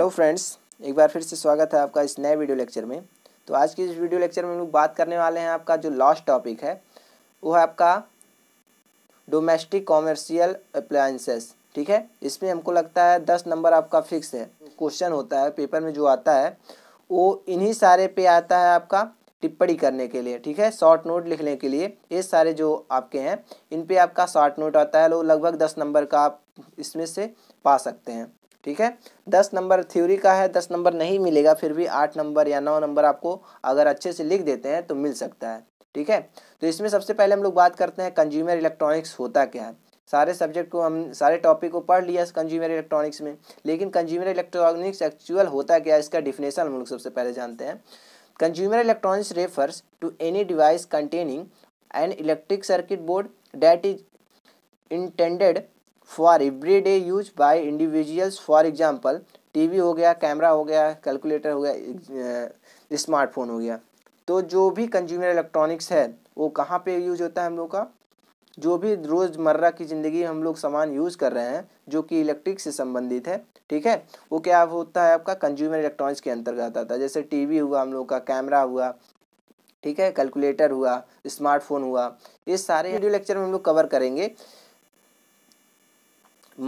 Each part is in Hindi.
हेलो फ्रेंड्स एक बार फिर से स्वागत है आपका इस नए वीडियो लेक्चर में तो आज की इस वीडियो लेक्चर में हम लोग बात करने वाले हैं आपका जो लास्ट टॉपिक है वो है आपका डोमेस्टिक कॉमर्शियल अप्लायंसेस ठीक है इसमें हमको लगता है दस नंबर आपका फिक्स है क्वेश्चन होता है पेपर में जो आता है वो इन्हीं सारे पे आता है आपका टिप्पणी करने के लिए ठीक है शॉर्ट नोट लिखने के लिए ये सारे जो आपके हैं इन पर आपका शॉर्ट नोट आता है वो लगभग दस नंबर का आप इसमें से पा सकते हैं ठीक है दस नंबर थ्योरी का है दस नंबर नहीं मिलेगा फिर भी आठ नंबर या नौ नंबर आपको अगर अच्छे से लिख देते हैं तो मिल सकता है ठीक है तो इसमें सबसे पहले हम लोग बात करते हैं कंज्यूमर इलेक्ट्रॉनिक्स होता क्या है सारे सब्जेक्ट को हम सारे टॉपिक को पढ़ लिया कंज्यूमर इलेक्ट्रॉनिक्स में लेकिन कंज्यूमर इलेक्ट्रॉनिक्स एक्चुअल होता क्या है इसका डिफिनेशन हम लोग सबसे पहले जानते हैं consumer electronics refers to any device containing an electric circuit board that is intended for everyday use by individuals for example TV हो गया कैमरा हो गया कैलकुलेटर हो गया स्मार्टफोन हो गया तो जो भी कंज्यूमर इलेक्ट्रॉनिक्स है वो कहाँ पे यूज होता है हम लोग का जो भी रोज़मर्रा की ज़िंदगी हम लोग सामान यूज़ कर रहे हैं जो कि इलेक्ट्रिक से संबंधित है ठीक है वो क्या होता है आपका कंज्यूमर इलेक्ट्रॉनिक्स के अंतर्गत आता है जैसे टीवी हुआ हम लोग का कैमरा हुआ ठीक है कैलकुलेटर हुआ स्मार्टफोन हुआ ये सारे वीडियो लेक्चर में हम लोग कवर करेंगे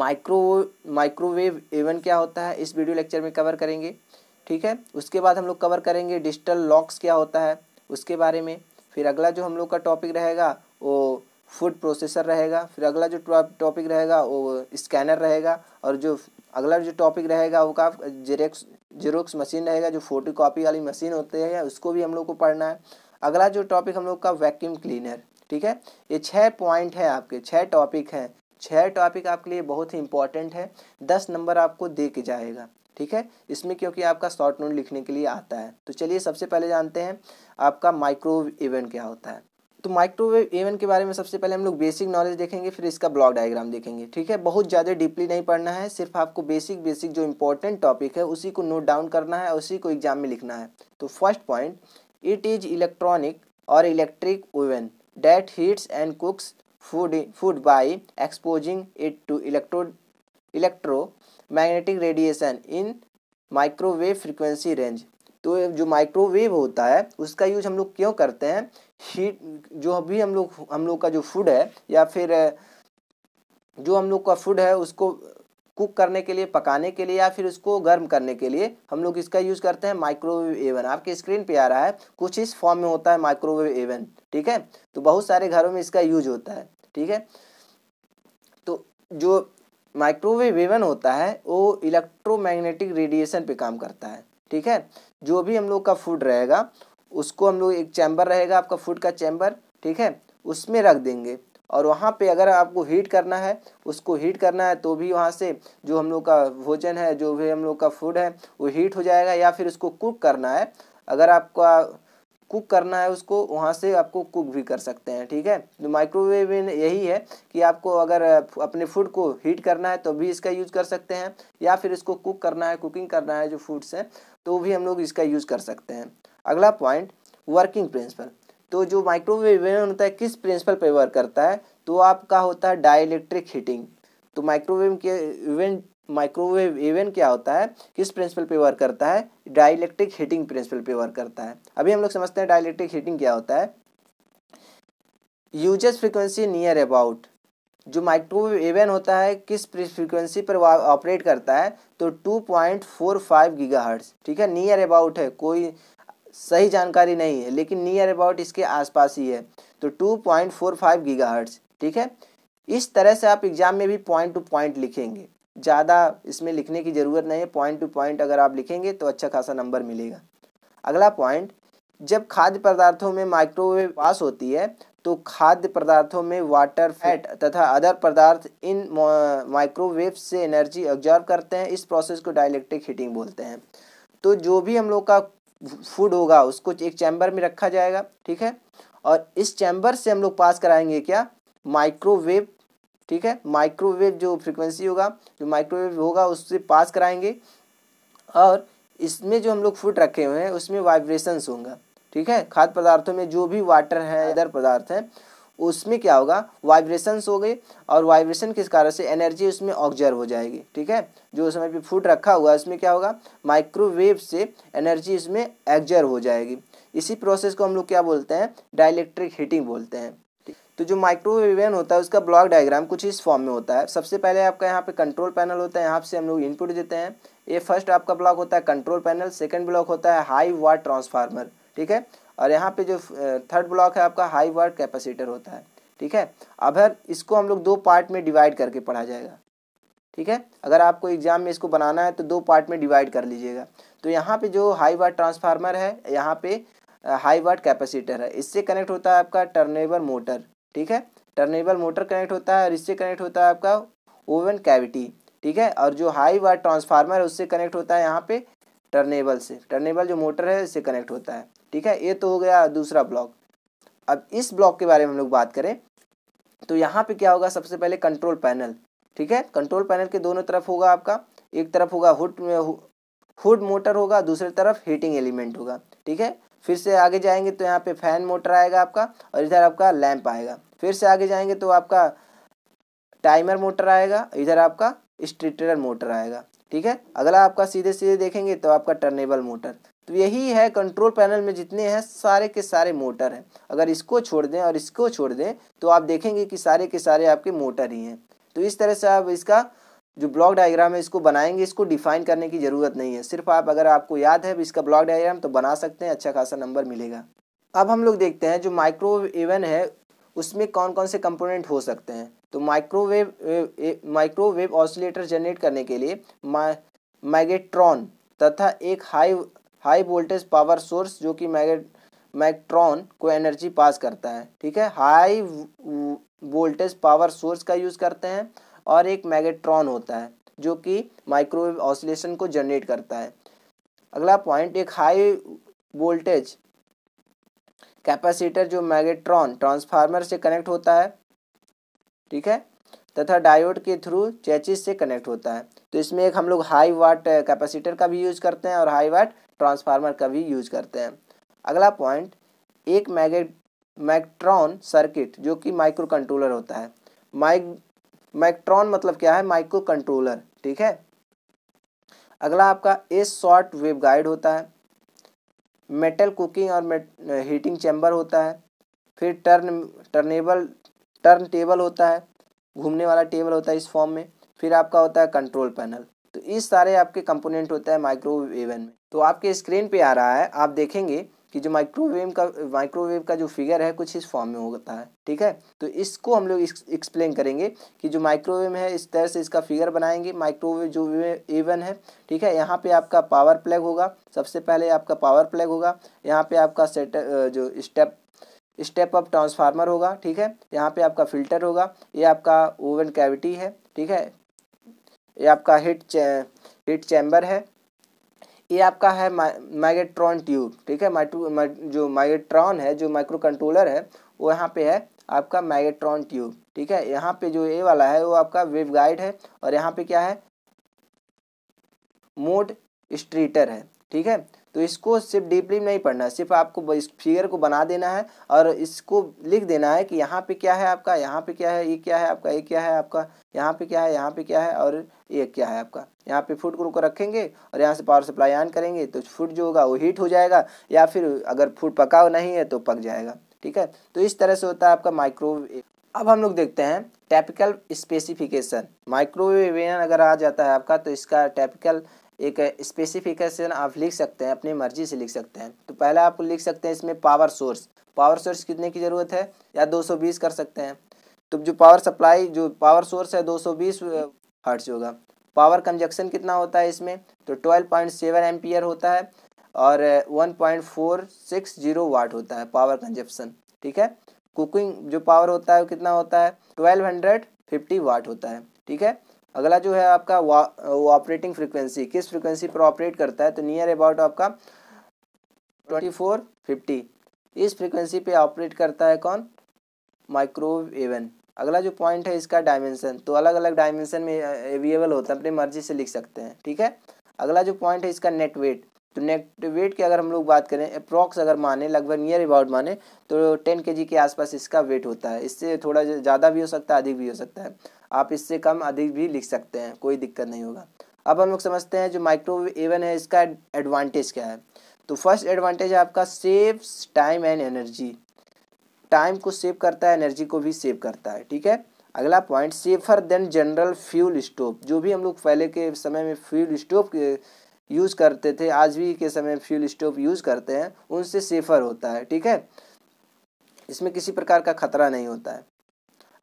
माइक्रो माइक्रोवेव एवन क्या होता है इस वीडियो लेक्चर में कवर करेंगे ठीक है उसके बाद हम लोग कवर करेंगे डिजिटल लॉक्स क्या होता है उसके बारे में फिर अगला जो हम लोग का टॉपिक रहेगा वो फूड प्रोसेसर रहेगा फिर अगला जो टॉपिक रहेगा वो स्कैनर रहेगा और जो अगला जो टॉपिक रहेगा वो का जेरेक्स जेरोक्स मशीन रहेगा जो फोटो कॉपी वाली मशीन होती है उसको भी हम लोग को पढ़ना है अगला जो टॉपिक हम लोग का वैक्यूम क्लीनर ठीक है ये छः पॉइंट है आपके छः टॉपिक हैं छः टॉपिक आपके लिए बहुत ही इंपॉर्टेंट है दस नंबर आपको दे के जाएगा ठीक है इसमें क्योंकि आपका शॉर्ट नोट लिखने के लिए आता है तो चलिए सबसे पहले जानते हैं आपका माइक्रोवेव इवेंट क्या होता है तो माइक्रोवेव इवेंट के बारे में सबसे पहले हम लोग बेसिक नॉलेज देखेंगे फिर इसका ब्लॉक डायग्राम देखेंगे ठीक है बहुत ज़्यादा डीपली नहीं पढ़ना है सिर्फ आपको बेसिक बेसिक जो इंपॉर्टेंट टॉपिक है उसी को नोट डाउन करना है उसी को एग्जाम में लिखना है तो first point it is electronic और electric oven that heats and cooks food food by exposing it to electro electromagnetic radiation in microwave frequency range तो जो माइक्रोवेव होता है उसका यूज हम लोग क्यों करते हैं हीट जो भी हम लोग हम लोग का जो फूड है या फिर जो हम लोग का फूड है उसको कुक करने के लिए पकाने के लिए या फिर उसको गर्म करने के लिए हम लोग इसका यूज़ करते हैं माइक्रोवेव एवन आपके स्क्रीन पे आ रहा है कुछ इस फॉर्म में होता है माइक्रोवेव एवन ठीक है तो बहुत सारे घरों में इसका यूज होता है ठीक है तो जो माइक्रोवेव एवन होता है वो इलेक्ट्रोमैग्नेटिक रेडिएशन पे काम करता है ठीक है जो भी हम लोग का फूड रहेगा उसको हम लोग एक चैम्बर रहेगा आपका फूड का चैम्बर ठीक है उसमें रख देंगे और वहाँ पे अगर आपको हीट करना है उसको हीट करना है तो भी वहाँ से जो हम लोग का भोजन है जो भी हम लोग का फूड है वो हीट हो जाएगा या फिर उसको कुक करना है अगर आपका कुक करना है उसको वहाँ से आपको कुक भी कर सकते हैं ठीक है तो माइक्रोवेव में यही है कि आपको अगर अपने फूड को हीट करना है तो भी इसका यूज़ कर सकते हैं या फिर इसको कुक करना है कुकिंग करना है जो फूड्स हैं तो भी हम लोग इसका यूज़ कर सकते हैं अगला पॉइंट वर्किंग प्रिंसिपल तो जो माइक्रोवेव ओवन होता है किस प्रिंसिपल पर वर्क करता है तो आपका होता है डाइलेक्ट्रिक हीटिंग तो माइक्रोवेव के इवेंट माइक्रोवेव इवन क्या होता है किस प्रिंसिपल पे वर्क करता है डाइलेक्ट्रिक हीटिंग प्रिंसिपल पे वर्क करता है अभी हम लोग समझते हैं डाइलेक्ट्रिक हीटिंग क्या होता है यूजर्स फ्रीक्वेंसी नियर अबाउट जो माइक्रोवेव इवन होता है किस फ्रीक्वेंसी पर ऑपरेट करता है तो two point four five gigahertz ठीक है नियर अबाउट है कोई सही जानकारी नहीं है लेकिन नियर अबाउट इसके आसपास ही है तो 2.45 हर्ट्स ठीक है इस तरह से आप एग्ज़ाम में भी पॉइंट टू पॉइंट लिखेंगे ज़्यादा इसमें लिखने की ज़रूरत नहीं है पॉइंट टू पॉइंट अगर आप लिखेंगे तो अच्छा खासा नंबर मिलेगा अगला पॉइंट जब खाद्य पदार्थों में माइक्रोवेव पास होती है तो खाद्य पदार्थों में वाटर फैट तथा अदर पदार्थ इन माइक्रोवेव से एनर्जी ऑब्जॉर्व करते हैं इस प्रोसेस को डायलेक्ट्रिक हीटिंग बोलते हैं तो जो भी हम लोग का फूड होगा उसको एक चैम्बर में रखा जाएगा ठीक है और इस चैम्बर से हम लोग पास कराएंगे क्या माइक्रोवेव ठीक है माइक्रोवेव जो फ्रिक्वेंसी होगा जो माइक्रोवेव होगा उससे पास कराएंगे और इसमें जो हम लोग फूड रखे हुए हैं उसमें वाइब्रेशंस होंगे ठीक है खाद्य पदार्थों में जो भी वाटर है इधर पदार्थ हैं उसमें क्या होगा वाइब्रेशंस हो गए और वाइब्रेशन किस कारण से एनर्जी उसमें ऑब्जर्व हो जाएगी ठीक है जो उसमें भी फूड रखा हुआ है उसमें क्या होगा माइक्रोवेव से एनर्जी इसमें एक्जर्व हो जाएगी इसी प्रोसेस को हम लोग क्या बोलते हैं डायलैक्ट्रिक हीटिंग बोलते हैं तो जो माइक्रोवेव वेवन होता है उसका ब्लॉक डायग्राम कुछ इस फॉर्म में होता है सबसे पहले आपका यहाँ पे कंट्रोल पैनल होता है यहाँ से हम लोग इनपुट देते हैं ये फर्स्ट आपका ब्लॉक होता है कंट्रोल पैनल सेकंड ब्लॉक होता है हाई वाट ट्रांसफार्मर ठीक है और यहाँ पे जो थर्ड ब्लॉक है आपका हाई वर्ड कैपेसिटर होता है ठीक है अगर इसको हम लोग दो पार्ट में डिवाइड करके पढ़ा जाएगा ठीक है अगर आपको एग्जाम में इसको बनाना है तो दो पार्ट में डिवाइड कर लीजिएगा तो यहाँ पे जो हाई वर्ड ट्रांसफार्मर है यहाँ पे हाई वर्ड कैपेसिटर है इससे कनेक्ट होता है आपका टर्नेबल मोटर ठीक है टर्नेबल मोटर कनेक्ट होता है और इससे कनेक्ट होता है आपका ओवन कैविटी ठीक है और जो हाई वर्ड ट्रांसफार्मर है उससे कनेक्ट होता है यहाँ पे टर्नेबल से टर्नेबल जो मोटर है इससे कनेक्ट होता है ठीक है ये तो हो गया दूसरा ब्लॉक अब इस ब्लॉक के बारे में हम लोग बात करें तो यहाँ पे क्या होगा सबसे पहले कंट्रोल पैनल ठीक है कंट्रोल पैनल के दोनों तरफ होगा आपका एक तरफ होगा हुड हुड मोटर होगा दूसरी तरफ हीटिंग एलिमेंट होगा ठीक है फिर से आगे जाएंगे तो यहाँ पे फैन मोटर आएगा आपका और इधर आपका लैंप आएगा फिर से आगे जाएंगे तो आपका टाइमर मोटर आएगा इधर आपका स्ट्रीटर मोटर आएगा ठीक है अगला आपका सीधे सीधे देखेंगे तो आपका टर्नेबल मोटर तो यही है कंट्रोल पैनल में जितने हैं सारे के सारे मोटर हैं अगर इसको छोड़ दें और इसको छोड़ दें तो आप देखेंगे कि सारे के सारे आपके मोटर ही हैं तो इस तरह से आप इसका जो ब्लॉक डायग्राम है इसको बनाएंगे इसको डिफाइन करने की ज़रूरत नहीं है सिर्फ आप अगर आपको याद है इसका ब्लॉक डायग्राम तो बना सकते हैं अच्छा खासा नंबर मिलेगा अब हम लोग देखते हैं जो माइक्रोवेव एवन है उसमें कौन कौन से कंपोनेंट हो सकते हैं तो माइक्रोवेव माइक्रोवेव ऑसिलेटर जनरेट करने के लिए मा मैगेट्रॉन तथा एक high high voltage power source जो कि मैग मैक्ट्रॉन को एनर्जी पास करता है ठीक है हाई वोल्टेज पावर सोर्स का यूज़ करते हैं और एक मैगेट्रॉन होता है जो कि माइक्रोवेव ऑसिलेशन को जनरेट करता है अगला पॉइंट एक हाई वोल्टेज कैपेसिटर जो मैगेट्रॉन ट्रांसफार्मर से कनेक्ट होता है ठीक है तथा डायोड के थ्रू चैचिस से कनेक्ट होता है तो इसमें एक हम लोग हाई वाट कैपेसिटर का भी यूज़ करते हैं और हाई वाट ट्रांसफार्मर का भी यूज करते हैं अगला पॉइंट एक मैगे मैक्ट्रॉन सर्किट जो कि माइक्रो कंट्रोलर होता है माइक मैक्ट्रॉन मतलब क्या है माइक्रो कंट्रोलर ठीक है अगला आपका ए शॉर्ट वेब गाइड होता है मेटल कुकिंग और हीटिंग चैम्बर होता है फिर टर्न टर्नेबल टर्न टेबल होता है घूमने वाला टेबल होता है इस फॉर्म में फिर आपका होता है कंट्रोल पैनल तो इस सारे आपके कंपोनेंट होता है माइक्रोवेव एवन में तो आपके स्क्रीन पे आ रहा है आप देखेंगे कि जो माइक्रोवेव का माइक्रोवेव का जो फिगर है कुछ इस फॉर्म में होता है ठीक है तो इसको हम लोग एक्सप्लेन करेंगे कि जो माइक्रोवेव है इस तरह से इसका फिगर बनाएंगे माइक्रोवेव जो एवन है ठीक है यहाँ पे आपका पावर प्लग होगा सबसे पहले आपका पावर प्लग होगा यहाँ पे आपका सेट जो स्टेप स्टेप अप ट्रांसफार्मर होगा ठीक है यहाँ पे आपका फिल्टर होगा ये आपका ओवन कैविटी है ठीक है ये आपका हीट चे, हीट चैम्बर है ये आपका है माइगेट्रॉन ट्यूब ठीक है माइट्रू जो माइगेट्रॉन है जो माइक्रो कंट्रोलर है वो यहाँ पे है आपका मैगेट्रॉन ट्यूब ठीक है यहाँ पे जो ये वाला है वो आपका वेव गाइड है और यहाँ पे क्या है मोड स्ट्रीटर है ठीक है तो इसको सिर्फ डीपली नहीं पढ़ना है सिर्फ आपको इस फिगर को बना देना है और इसको लिख देना है कि यहाँ पे क्या है आपका यहाँ पे क्या है ये क्या है आपका ये क्या है आपका यहाँ पे क्या है यहाँ पे क्या है और ये क्या है आपका यहाँ पे फूड को रखेंगे और यहाँ से पावर सप्लाई ऑन करेंगे तो फूड जो होगा वो हीट हो जाएगा या फिर अगर फूड पका नहीं है तो पक जाएगा ठीक है तो इस तरह से होता है आपका माइक्रोवेव अब हम लोग देखते हैं टैपिकल स्पेसिफिकेशन माइक्रोवेव अगर आ जाता है आपका तो इसका टैपिकल एक स्पेसिफिकेशन आप लिख सकते हैं अपनी मर्जी से लिख सकते हैं तो पहला आप लिख सकते हैं इसमें पावर सोर्स पावर सोर्स कितने की ज़रूरत है या 220 कर सकते हैं तो जो पावर सप्लाई जो पावर सोर्स है 220 हर्ट्ज होगा पावर कंजक्शन कितना होता है इसमें तो 12.7 पॉइंट होता है और 1.460 वाट होता है पावर कंजप्शन ठीक है कुकिंग जो पावर होता है कितना होता है ट्वेल्व वाट होता है ठीक है अगला जो है आपका ऑपरेटिंग फ्रिक्वेंसी किस फ्रिक्वेंसी पर ऑपरेट करता है तो नियर अबाउट आपका ट्वेंटी फोर फिफ्टी इस फ्रिक्वेंसी पे ऑपरेट करता है कौन माइक्रोवेवन अगला जो पॉइंट है इसका डायमेंशन तो अलग अलग डायमेंशन में अवेलेबल होता है अपनी मर्जी से लिख सकते हैं ठीक है अगला जो पॉइंट है इसका नेट वेट तो नेट वेट की अगर हम लोग बात करें अप्रॉक्स अगर माने लगभग नियर अबाउट माने तो टेन के के आसपास इसका वेट होता है इससे थोड़ा ज़्यादा भी हो सकता है अधिक भी हो सकता है आप इससे कम अधिक भी लिख सकते हैं कोई दिक्कत नहीं होगा अब हम लोग समझते हैं जो माइक्रोवेव एवन है इसका एडवांटेज क्या है तो फर्स्ट एडवांटेज है आपका save time and energy time को सेव करता है एनर्जी को भी सेव करता है ठीक है अगला point safer than general fuel stove जो भी हम लोग पहले के समय में फ्यूल स्टोव यूज़ करते थे आज भी के समय फ्यूल स्टोव यूज़ करते हैं उनसे सेफ़र होता है ठीक है इसमें किसी प्रकार का खतरा नहीं होता है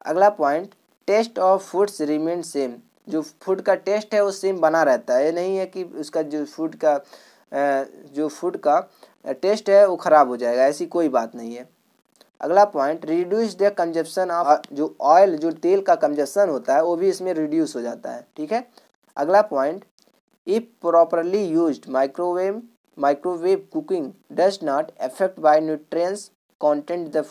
अगला point taste of foods remain same जो फूड का टेस्ट है वो सेम बना रहता है ये नहीं है कि उसका जो फूड का जो फूड का टेस्ट है वो ख़राब हो जाएगा ऐसी कोई बात नहीं है अगला point reduce the consumption of जो ऑयल जो तेल का कंजप्शन होता है वो भी इसमें रिड्यूस हो जाता है ठीक है अगला point if properly used microwave microwave cooking does not affect by nutrients content the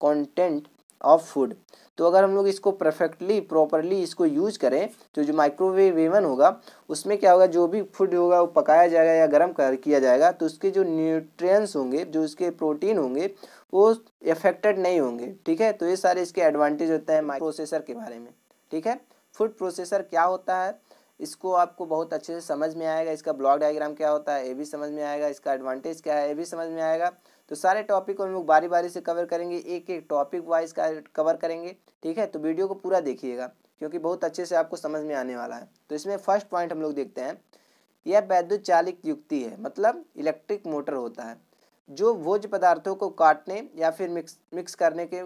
content of food तो अगर हम लोग इसको परफेक्टली प्रॉपरली इसको यूज करें तो जो माइक्रोवेव एवन होगा उसमें क्या होगा जो भी फूड होगा वो पकाया जाएगा या गर्म कर किया जाएगा तो उसके जो न्यूट्रियस होंगे जो उसके प्रोटीन होंगे वो इफेक्टेड नहीं होंगे ठीक है तो ये सारे इसके एडवांटेज होते हैं माइक्रो प्रोसेसर के बारे में ठीक है फूड प्रोसेसर क्या होता है इसको आपको बहुत अच्छे से समझ में आएगा इसका ब्लॉक डायग्राम क्या होता है ये भी समझ में आएगा इसका एडवांटेज क्या है ये भी समझ में आएगा तो सारे टॉपिक को हम लोग बारी बारी से कवर करेंगे एक एक टॉपिक वाइज का कवर करेंगे ठीक है तो वीडियो को पूरा देखिएगा क्योंकि बहुत अच्छे से आपको समझ में आने वाला है तो इसमें फर्स्ट पॉइंट हम लोग देखते हैं यह वैद्युत चालिक युक्ति है मतलब इलेक्ट्रिक मोटर होता है जो भोज पदार्थों को काटने या फिर मिक्स मिक्स करने के,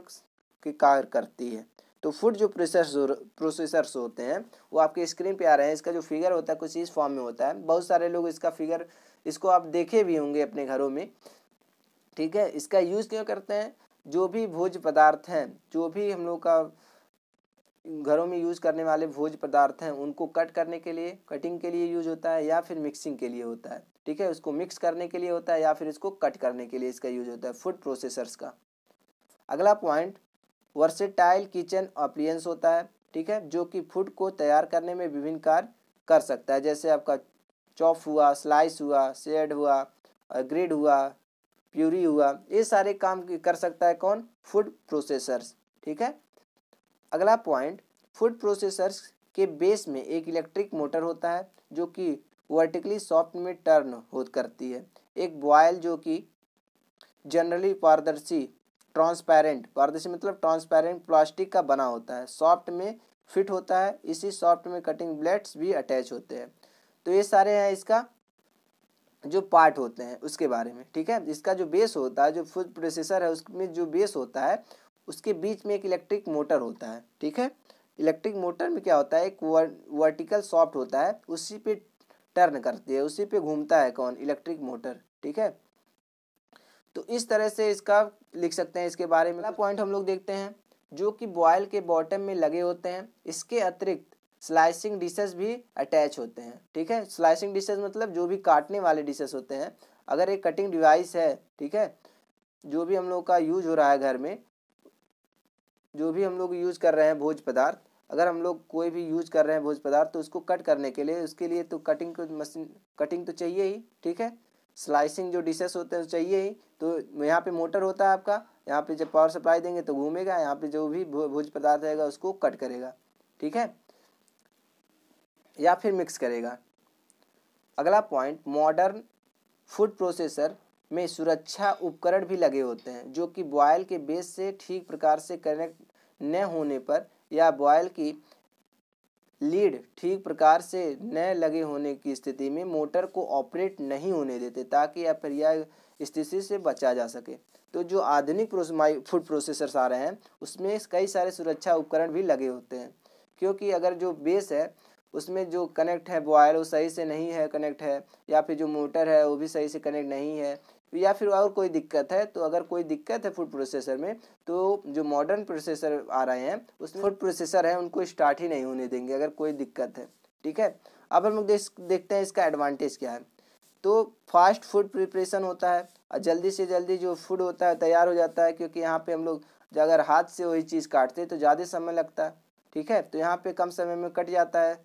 के कार्य करती है तो फूड जो प्रोसेसर प्रोसेसर्स होते हैं वो आपके स्क्रीन पे आ रहे हैं इसका जो फिगर होता है कुछ इस फॉर्म में होता है बहुत सारे लोग इसका फिगर इसको आप देखे भी होंगे अपने घरों में ठीक है इसका यूज़ क्यों करते हैं जो भी भोज पदार्थ हैं जो भी हम लोग का घरों में यूज़ करने वाले भोज पदार्थ हैं उनको कट करने के लिए कटिंग के लिए यूज होता है या फिर मिक्सिंग के लिए होता है ठीक है उसको मिक्स करने के लिए होता है या फिर इसको कट करने के लिए इसका यूज होता है फूड प्रोसेसर्स का अगला पॉइंट वर्सेटाइल किचन अप्लियंस होता है ठीक है जो कि फूड को तैयार करने में विभिन्न कार्य कर सकता है जैसे आपका चॉप हुआ स्लाइस हुआ शेड हुआ ग्रिड हुआ प्यूरी हुआ ये सारे काम कर सकता है कौन फूड प्रोसेसर्स ठीक है अगला पॉइंट फूड प्रोसेसर्स के बेस में एक इलेक्ट्रिक मोटर होता है जो कि वर्टिकली सॉफ्ट में टर्न हो करती है एक बॉयल जो कि जनरली पारदर्शी ट्रांसपेरेंट पारदर्शी मतलब ट्रांसपेरेंट प्लास्टिक का बना होता है सॉफ्ट में फिट होता है इसी सॉफ्ट में कटिंग ब्लेड्स भी अटैच होते हैं तो ये सारे हैं इसका जो पार्ट होते हैं उसके बारे में ठीक है इसका जो बेस होता है जो फूड प्रोसेसर है उसमें जो बेस होता है उसके बीच में एक इलेक्ट्रिक मोटर होता है ठीक है इलेक्ट्रिक मोटर में क्या होता है एक वर्टिकल सॉफ्ट होता है उसी पे टर्न करती है उसी पे घूमता है कौन इलेक्ट्रिक मोटर ठीक है तो इस तरह से इसका लिख सकते हैं इसके बारे में पॉइंट हम लोग देखते हैं जो कि बॉयल के बॉटम में लगे होते हैं इसके अतिरिक्त स्लाइसिंग डिशेस भी अटैच होते हैं ठीक है स्लाइसिंग डिशेस मतलब जो भी काटने वाले डिशेस होते हैं अगर एक कटिंग डिवाइस है ठीक है जो भी हम लोग का यूज हो रहा है घर में जो भी हम लोग यूज कर रहे हैं भोज पदार्थ अगर हम लोग कोई भी यूज कर रहे हैं भोज पदार्थ तो उसको कट करने के लिए उसके लिए तो कटिंग मशीन कटिंग तो चाहिए ही ठीक है स्लाइसिंग जो डिशेस होते हैं चाहिए ही तो यहाँ पे मोटर होता है आपका यहाँ पे जब पावर सप्लाई देंगे तो घूमेगा यहाँ पे जो भी भोज पदार्थ रहेगा उसको कट करेगा ठीक है या फिर मिक्स करेगा अगला पॉइंट मॉडर्न फूड प्रोसेसर में सुरक्षा उपकरण भी लगे होते हैं जो कि बॉयल के बेस से ठीक प्रकार से कनेक्ट न होने पर या बॉयल की लीड ठीक प्रकार से न लगे होने की स्थिति में मोटर को ऑपरेट नहीं होने देते ताकि यह स्थिति से बचा जा सके तो जो आधुनिक फूड प्रोसेसर्स आ रहे हैं उसमें कई सारे सुरक्षा उपकरण भी लगे होते हैं क्योंकि अगर जो बेस है उसमें जो कनेक्ट है वायर वो सही से नहीं है कनेक्ट है या फिर जो मोटर है वो भी सही से कनेक्ट नहीं है या फिर और कोई दिक्कत है तो अगर कोई दिक्कत है फूड प्रोसेसर में तो जो मॉडर्न प्रोसेसर आ रहे हैं उसमें फूड प्रोसेसर है उनको स्टार्ट ही नहीं होने देंगे अगर कोई दिक्कत है ठीक है अब हम लोग देखते हैं इसका एडवांटेज क्या है तो फास्ट फूड प्रिपरेशन होता है और जल्दी से जल्दी जो फूड होता है तैयार हो जाता है क्योंकि यहाँ पे हम लोग अगर हाथ से वही चीज़ काटते तो ज़्यादा समय लगता है ठीक है तो यहाँ पे कम समय में कट जाता है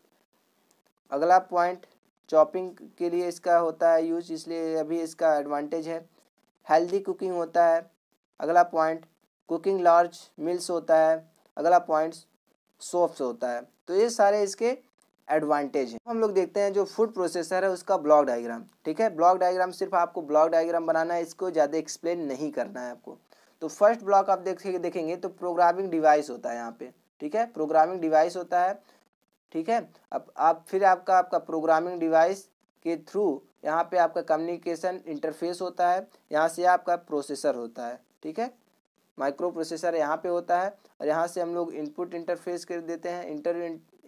अगला पॉइंट चॉपिंग के लिए इसका होता है यूज इसलिए अभी इसका एडवांटेज है हेल्दी कुकिंग होता है अगला पॉइंट कुकिंग लार्ज मिल्स होता है अगला पॉइंट सोप्स होता है तो ये सारे इसके एडवांटेज हैं हम लोग देखते हैं जो फूड प्रोसेसर है उसका ब्लॉक डायग्राम ठीक है ब्लॉक डायग्राम सिर्फ आपको ब्लॉक डायग्राम बनाना है इसको ज़्यादा एक्सप्लेन नहीं करना है आपको तो फर्स्ट ब्लॉक आप देखेंगे देखेंगे तो प्रोग्रामिंग डिवाइस होता है यहाँ पे ठीक है प्रोग्रामिंग डिवाइस होता है ठीक है अब आप फिर आपका आपका प्रोग्रामिंग डिवाइस के थ्रू यहाँ पे आपका कम्युनिकेशन इंटरफेस होता है यहाँ से आपका प्रोसेसर होता है ठीक है माइक्रो प्रोसेसर यहाँ पे होता है और यहाँ से हम लोग इनपुट इंटरफेस कर देते हैं इंटर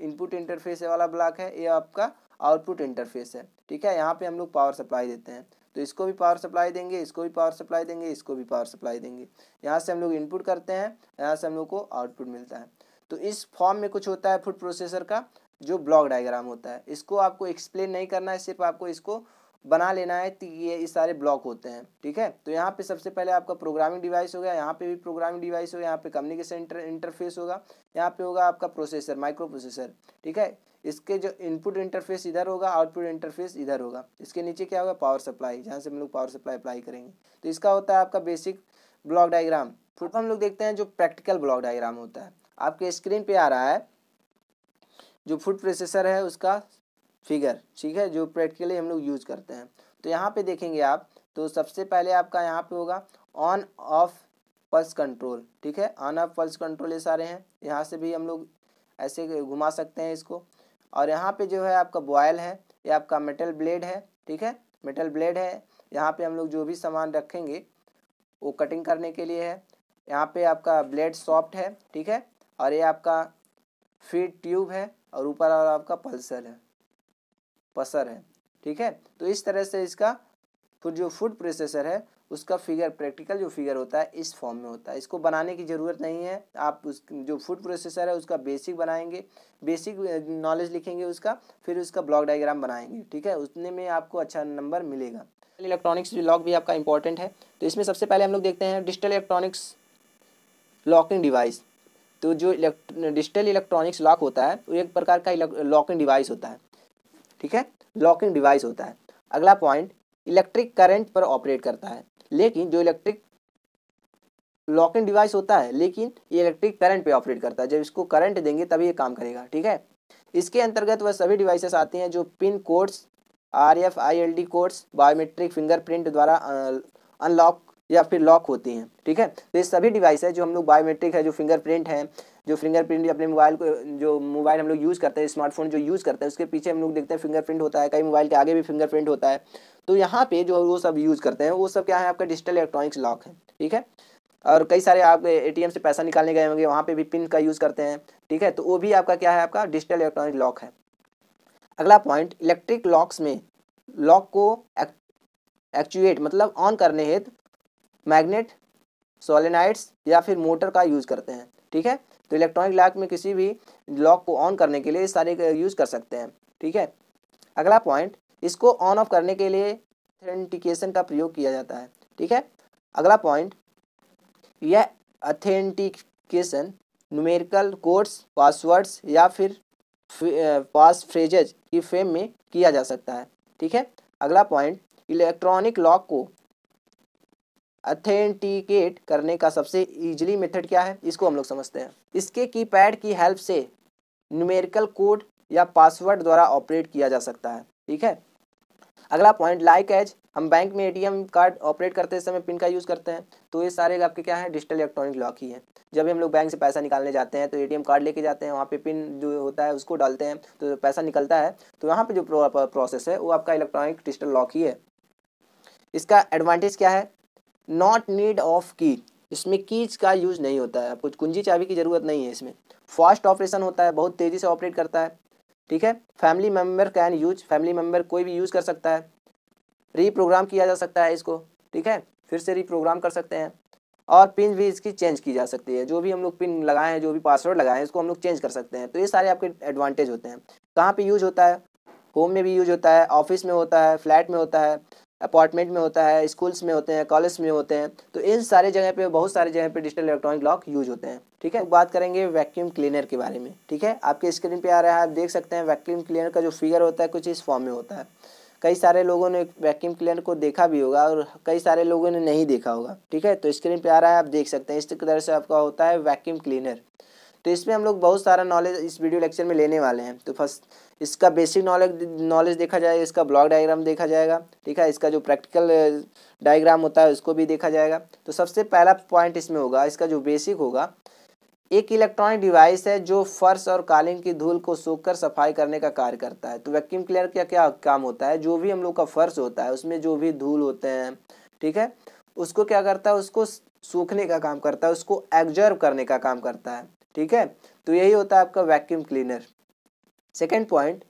इनपुट इंटरफेस वाला ब्लॉक है ये आपका आउटपुट इंटरफेस है ठीक है यहाँ पे हम लोग पावर सप्लाई देते हैं तो इसको भी पावर सप्लाई देंगे इसको भी पावर सप्लाई देंगे इसको भी पावर सप्लाई देंगे यहाँ से हम लोग इनपुट करते हैं यहाँ से हम लोग को आउटपुट मिलता है तो इस फॉर्म में कुछ होता है फूड प्रोसेसर का जो ब्लॉक डायग्राम होता है इसको आपको एक्सप्लेन नहीं करना है सिर्फ आपको इसको बना लेना है कि ये इस सारे ब्लॉक होते हैं ठीक है तो यहाँ पे सबसे पहले आपका प्रोग्रामिंग डिवाइस हो गया यहाँ पे भी प्रोग्रामिंग डिवाइस हो गया यहाँ पे कम्युनिकेशन इंटर इंटरफेस होगा यहाँ पे होगा आपका प्रोसेसर माइक्रो प्रोसेसर ठीक है इसके जो इनपुट इंटरफेस इधर होगा आउटपुट इंटरफेस इधर होगा इसके नीचे क्या होगा पावर सप्लाई जहाँ से हम लोग पावर सप्लाई अप्लाई करेंगे तो इसका होता है आपका बेसिक ब्लॉक डायग्राम फिर हम लोग देखते हैं जो प्रैक्टिकल ब्लॉक डायग्राम होता है आपके स्क्रीन पे आ रहा है जो फूड प्रोसेसर है उसका फिगर ठीक है जो प्रैक्टिकली हम लोग यूज़ करते हैं तो यहाँ पे देखेंगे आप तो सबसे पहले आपका यहाँ पे होगा ऑन ऑफ पल्स कंट्रोल ठीक है ऑन ऑफ पल्स कंट्रोल ये सारे हैं यहाँ से भी हम लोग ऐसे घुमा सकते हैं इसको और यहाँ पे जो है आपका बॉयल है ये आपका मेटल ब्लेड है ठीक है मेटल ब्लेड है यहाँ पे हम लोग जो भी सामान रखेंगे वो कटिंग करने के लिए है यहाँ पे आपका ब्लेड सॉफ्ट है ठीक है और ये आपका फीड ट्यूब है और ऊपर और आपका पल्सर है पसर है ठीक है तो इस तरह से इसका जो फूड प्रोसेसर है उसका फिगर प्रैक्टिकल जो फिगर होता है इस फॉर्म में होता है इसको बनाने की ज़रूरत नहीं है आप उस जो फूड प्रोसेसर है उसका बेसिक बनाएंगे बेसिक नॉलेज लिखेंगे उसका फिर उसका ब्लॉक डायग्राम बनाएंगे ठीक है उसने में आपको अच्छा नंबर मिलेगा इलेक्ट्रॉनिक्स लॉक भी आपका इंपॉर्टेंट है तो इसमें सबसे पहले हम लोग देखते हैं डिजिटल इलेक्ट्रॉनिक्स लॉकिंग डिवाइस तो जो डिजिटल इलेक्ट्रॉनिक्स लॉक होता है वो तो एक प्रकार का लॉकिंग डिवाइस होता है ठीक है लॉकिंग डिवाइस होता है अगला पॉइंट इलेक्ट्रिक करंट पर ऑपरेट करता है लेकिन जो इलेक्ट्रिक लॉकिंग डिवाइस होता है लेकिन ये इलेक्ट्रिक करंट पे ऑपरेट करता है जब इसको करंट देंगे तभी ये काम करेगा ठीक है इसके अंतर्गत वह सभी डिवाइसेस आती हैं जो pin codes R F I L D codes biometric fingerprint द्वारा अनलॉक या फिर लॉक होती हैं ठीक है तो ये सभी डिवाइस है जो हम लोग बायोमेट्रिक है जो फिंगरप्रिंट है जो फिंगरप्रिंट अपने मोबाइल को जो मोबाइल हम लोग यूज़ करते हैं स्मार्टफोन जो यूज़ करते हैं उसके पीछे हम लोग देखते हैं फिंगरप्रिंट होता है कई मोबाइल के आगे भी फिंगरप्रिंट होता है तो यहाँ पे जो वो सब यूज़ करते हैं वो सब क्या है आपका डिजिटल इलेक्ट्रॉनिक्स लॉक है ठीक है और कई सारे आप ए से पैसा निकालने गए होंगे वहाँ पर भी पिन का यूज़ करते हैं ठीक है तो वो भी आपका क्या है आपका डिजिटल इलेक्ट्रॉनिक लॉक है अगला पॉइंट इलेक्ट्रिक लॉक्स में लॉक को एक्चुएट मतलब ऑन करने हेतु मैग्नेट सोलेनाइट्स या फिर मोटर का यूज़ करते हैं ठीक है तो इलेक्ट्रॉनिक लॉक में किसी भी लॉक को ऑन करने के लिए सारे यूज़ कर सकते हैं ठीक है अगला पॉइंट इसको ऑन ऑफ करने के लिए अथेंटिकेशन का प्रयोग किया जाता है ठीक है अगला पॉइंट यह अथेंटिकेशन न्यूमेरिकल कोड्स पासवर्ड्स या फिर पास फ्रेजेज की फ्रेम में किया जा सकता है ठीक है अगला पॉइंट इलेक्ट्रॉनिक लॉक को अथेंटिकेट करने का सबसे इजीली मेथड क्या है इसको हम लोग समझते हैं इसके कीपैड की हेल्प से न्यूमेरिकल कोड या पासवर्ड द्वारा ऑपरेट किया जा सकता है ठीक है अगला पॉइंट लाइक एज हम बैंक में एटीएम कार्ड ऑपरेट करते समय पिन का यूज़ करते हैं तो ये सारे आपके क्या है डिजिटल इलेक्ट्रॉनिक लॉक ही है जब भी हम लोग बैंक से पैसा निकालने जाते हैं तो एटीएम कार्ड लेके जाते हैं वहाँ पे पिन जो होता है उसको डालते हैं तो पैसा निकलता है तो यहाँ पे जो प्रोसेस है वो आपका इलेक्ट्रॉनिक डिजिटल लॉक ही है इसका एडवांटेज क्या है नॉट नीड ऑफ की इसमें कीज का यूज नहीं होता है आपको कुंजी चाबी की ज़रूरत नहीं है इसमें फास्ट ऑपरेशन होता है बहुत तेज़ी से ऑपरेट करता है ठीक है family member can use family member कोई भी यूज़ कर सकता है रीप्रोग्राम किया जा सकता है इसको ठीक है फिर से रीप्रोग्राम कर सकते हैं और पिन भी इसकी चेंज की जा सकती है जो भी हम लोग पिन लगाए हैं जो भी पासवर्ड लगाए हैं इसको हम लोग चेंज कर सकते हैं तो ये सारे आपके एडवांटेज होते हैं कहाँ पे यूज होता है होम में भी यूज होता है ऑफिस में होता है फ्लैट में होता है अपार्टमेंट में होता है स्कूल्स में होते हैं कॉलेज में होते हैं तो इन सारे जगह पे बहुत सारे जगह पे डिजिटल इलेक्ट्रॉनिक लॉक यूज होते हैं ठीक है बात करेंगे वैक्यूम क्लीनर के बारे में ठीक है आपके स्क्रीन पे आ रहा है आप देख सकते हैं वैक्यूम क्लीनर का जो फिगर होता है कुछ इस फॉर्म में होता है कई सारे लोगों ने वैक्यूम क्लीनर को देखा भी होगा और कई सारे लोगों ने नहीं देखा होगा ठीक है तो स्क्रीन पर आ रहा है आप देख सकते हैं इस तरह से आपका होता है वैक्यूम क्लीनर तो इसमें हम लोग बहुत सारा नॉलेज इस वीडियो लेक्चर में लेने वाले हैं तो फर्स्ट इसका बेसिक नॉलेज नॉलेज देखा जाएगा इसका ब्लॉक डायग्राम देखा जाएगा ठीक है इसका जो प्रैक्टिकल डायग्राम uh, होता है उसको भी देखा जाएगा तो सबसे पहला पॉइंट इसमें होगा इसका जो बेसिक होगा एक इलेक्ट्रॉनिक डिवाइस है जो फर्श और कालीन की धूल को कर सफाई करने का कार्य करता है तो वैक्यूम क्लियर का क्या काम होता है जो भी हम लोग का फर्श होता है उसमें जो भी धूल होते हैं ठीक है उसको क्या करता है उसको सूखने का काम करता है उसको एग्जर्व करने का काम करता है ठीक है तो यही होता है आपका vacuum cleaner second point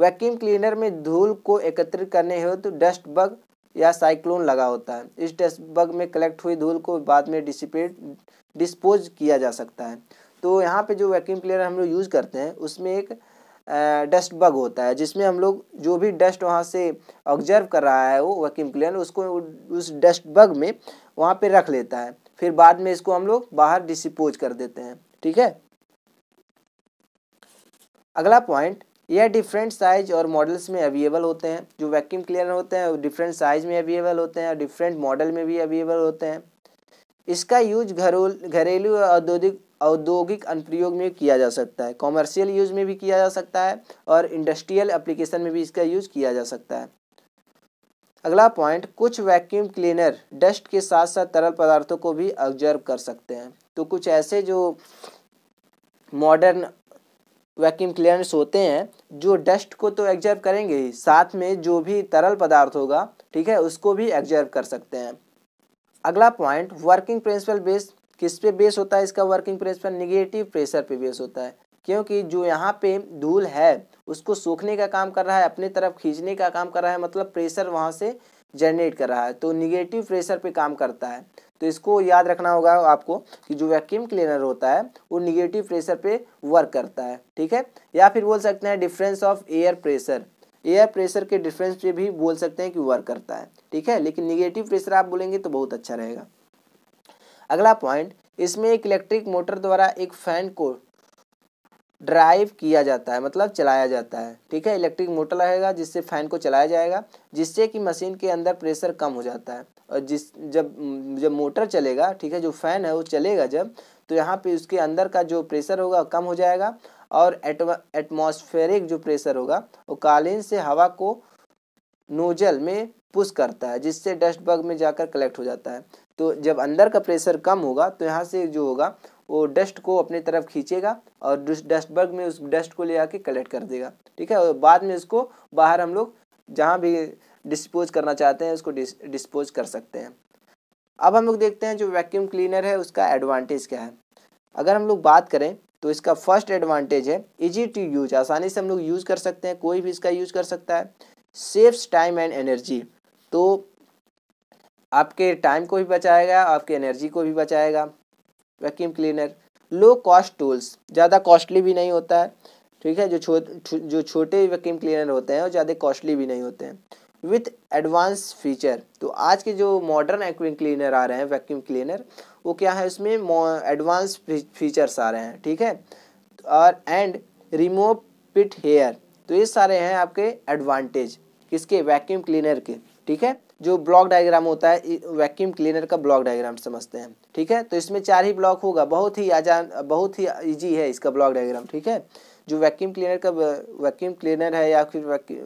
vacuum cleaner में धूल को एकत्रित करने हो तो डस्ट बग या साइक्लोन लगा होता है इस डस्ट बग में कलेक्ट हुई धूल को बाद में डिसिपेट डिस्पोज किया जा सकता है तो यहाँ पे जो वैक्यूम क्लीनर हम लोग यूज़ करते हैं उसमें एक डस्ट बग होता है जिसमें हम लोग जो भी डस्ट वहाँ से ऑब्जर्व कर रहा है वो वैक्यूम क्लीनर उसको उस डस्ट बग में वहाँ पे रख लेता है फिर बाद में इसको हम लोग बाहर डिसिपोज कर देते हैं ठीक है अगला पॉइंट यह डिफरेंट साइज और मॉडल्स में अवेलेबल होते हैं जो वैक्यूम क्लीनर होते हैं डिफरेंट साइज में अवेलेबल होते हैं और डिफरेंट मॉडल में भी अवेलेबल होते हैं इसका यूज घरेलू घरेलू और औद्योगिक औद्योगिक अनुप्रयोग में किया जा सकता है कॉमर्शियल यूज में भी किया जा सकता है और इंडस्ट्रियल एप्लीकेशन में भी इसका यूज किया जा सकता है अगला पॉइंट कुछ वैक्यूम क्लीनर डस्ट के साथ साथ तरल पदार्थों को भी ऑब्जर्व कर सकते हैं तो कुछ ऐसे जो मॉडर्न वैक्यूम क्लीनर्स होते हैं जो डस्ट को तो एग्जर्व करेंगे ही साथ में जो भी तरल पदार्थ होगा ठीक है उसको भी एग्जर्व कर सकते हैं अगला पॉइंट वर्किंग प्रिंसिपल बेस किस पे बेस होता है इसका वर्किंग प्रिंसिपल निगेटिव प्रेशर पे बेस होता है क्योंकि जो यहाँ पे धूल है उसको सूखने का काम कर रहा है अपने तरफ खींचने का काम कर रहा है मतलब प्रेशर वहाँ से जनरेट कर रहा है तो निगेटिव प्रेशर पे काम करता है तो इसको याद रखना होगा आपको कि जो वैक्यूम क्लीनर होता है वो निगेटिव प्रेशर पे वर्क करता है ठीक है या फिर बोल सकते हैं difference of air pressure air pressure के डिफरेंस पे भी बोल सकते हैं कि वर्क करता है ठीक है लेकिन निगेटिव प्रेशर आप बोलेंगे तो बहुत अच्छा रहेगा अगला पॉइंट इसमें एक इलेक्ट्रिक मोटर द्वारा एक फैन को ड्राइव किया जाता है मतलब चलाया जाता है ठीक है इलेक्ट्रिक मोटर रहेगा जिससे फैन को चलाया जाएगा जिससे कि मशीन के अंदर प्रेशर कम हो जाता है और जिस जब जब मोटर चलेगा ठीक है जो फैन है वो चलेगा जब तो यहाँ पे उसके अंदर का जो प्रेशर होगा कम हो जाएगा और एटमॉस्फेरिक जो प्रेशर होगा वो कालीन से हवा को नोजल में पुश करता है जिससे डस्ट बग में जाकर कलेक्ट हो जाता है तो जब अंदर का प्रेशर कम होगा तो यहाँ से जो होगा वो डस्ट को अपनी तरफ खींचेगा और डस्टबर्ग में उस डस्ट को ले आके कलेक्ट कर देगा ठीक है और बाद में उसको बाहर हम लोग जहाँ भी डिस्पोज करना चाहते हैं उसको डिस, डिस्पोज कर सकते हैं अब हम लोग देखते हैं जो वैक्यूम क्लीनर है उसका एडवांटेज क्या है अगर हम लोग बात करें तो इसका फर्स्ट एडवांटेज है इजी टू यूज आसानी से हम लोग यूज़ कर सकते हैं कोई भी इसका यूज कर सकता है सेव्स टाइम एंड एनर्जी तो आपके टाइम को भी बचाएगा आपके एनर्जी को भी बचाएगा vacuum cleaner low cost tools ज़्यादा कॉस्टली भी नहीं होता है ठीक है जो छो छो, जो छोटे वैक्यूम क्लीनर होते हैं वो ज़्यादा कॉस्टली भी नहीं होते हैं विथ एडवांस फीचर तो आज के जो मॉडर्न वैक्यूम क्लीनर आ रहे हैं वैक्यूम क्लीनर वो क्या है उसमें एडवांस फीचर्स आ रहे हैं ठीक है और एंड रिमूव पिट हेयर तो ये सारे हैं आपके एडवांटेज किसके वैक्यूम क्लीनर के ठीक है जो ब्लॉक डायग्राम होता है वैक्यूम क्लीनर का ब्लॉक डायग्राम समझते हैं ठीक है तो इसमें चार ही ब्लॉक होगा बहुत ही आजान बहुत ही ईजी है इसका ब्लॉक डायग्राम ठीक है जो वैक्यूम क्लीनर का वैक्यूम क्लीनर है या फिर